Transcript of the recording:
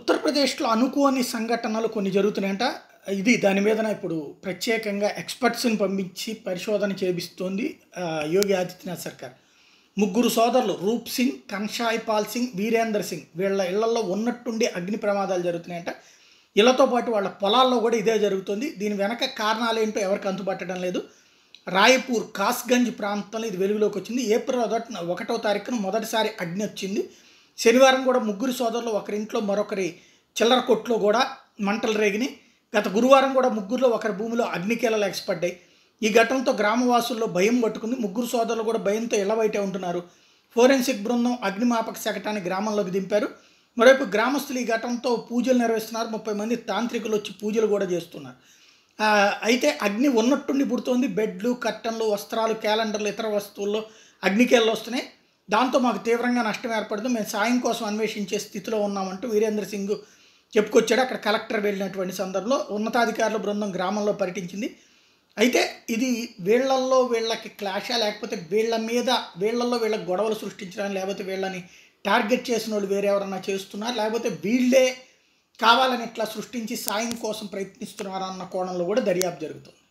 ఉత్తరప్రదేశ్లో అనుకోని సంఘటనలు కొన్ని జరుగుతున్నాయంట ఇది దాని మీదన ఇప్పుడు ప్రత్యేకంగా ఎక్స్పర్ట్స్ని పంపించి పరిశోధన చేపిస్తోంది యోగి ఆదిత్యనాథ్ సర్కార్ ముగ్గురు సోదరులు రూప్ సింగ్ కన్షాయ్ పాల్ సింగ్ వీరేందర్ సింగ్ వీళ్ళ ఇళ్లలో ఉన్నట్టుండి అగ్ని ప్రమాదాలు జరుగుతున్నాయంట ఇళ్లతో పాటు వాళ్ళ పొలాల్లో కూడా ఇదే జరుగుతుంది దీని వెనక కారణాలు ఏంటో ఎవరికి అందుబట్టడం లేదు రాయపూర్ కాస్గంజ్ ప్రాంతంలో ఇది వెలుగులోకి వచ్చింది ఏప్రిల్ ఒకటో తారీఖున మొదటిసారి అగ్ని వచ్చింది శనివారం కూడా ముగ్గురు సోదరులు ఒకరింట్లో మరొకరి చిల్లర కొట్లో కూడా మంటలు రేగిని గత గురువారం కూడా ముగ్గురులో ఒకరి భూమిలో అగ్నికీలలు ఎగసిపడ్డాయి ఈ ఘటనతో గ్రామవాసుల్లో భయం పట్టుకుంది ముగ్గురు సోదరులు కూడా భయంతో ఇళ్ల బయటే ఉంటున్నారు ఫోరెన్సిక్ బృందం అగ్నిమాపక శకటాన్ని గ్రామంలోకి దింపారు మరోవైపు గ్రామస్తులు ఈ ఘటనతో పూజలు నిర్వహిస్తున్నారు ముప్పై మంది తాంత్రికులు వచ్చి పూజలు కూడా చేస్తున్నారు అయితే అగ్ని ఉన్నట్టుండి పుడుతోంది బెడ్లు కట్టన్లు వస్త్రాలు క్యాలెండర్లు ఇతర వస్తువుల్లో అగ్నికేళ్ళు వస్తున్నాయి దాంతో మాకు తీవ్రంగా నష్టం ఏర్పడదు మేము సాయం కోసం అన్వేషించే స్థితిలో ఉన్నామంటూ వీరేంద్ర సింగ్ చెప్పుకొచ్చాడు అక్కడ కలెక్టర్ వెళ్ళినటువంటి సందర్భంలో ఉన్నతాధికారుల బృందం గ్రామంలో పర్యటించింది అయితే ఇది వీళ్లల్లో వీళ్ళకి క్లాషా లేకపోతే వీళ్ళ మీద వీళ్లల్లో వీళ్ళకి గొడవలు సృష్టించడానికి లేకపోతే వీళ్ళని టార్గెట్ చేసిన వాళ్ళు వేరేవరన్నా చేస్తున్నారు లేకపోతే వీళ్ళే కావాలని ఇట్లా సృష్టించి సాయం కోసం ప్రయత్నిస్తున్నారన్న కోణంలో కూడా దర్యాప్తు జరుగుతుంది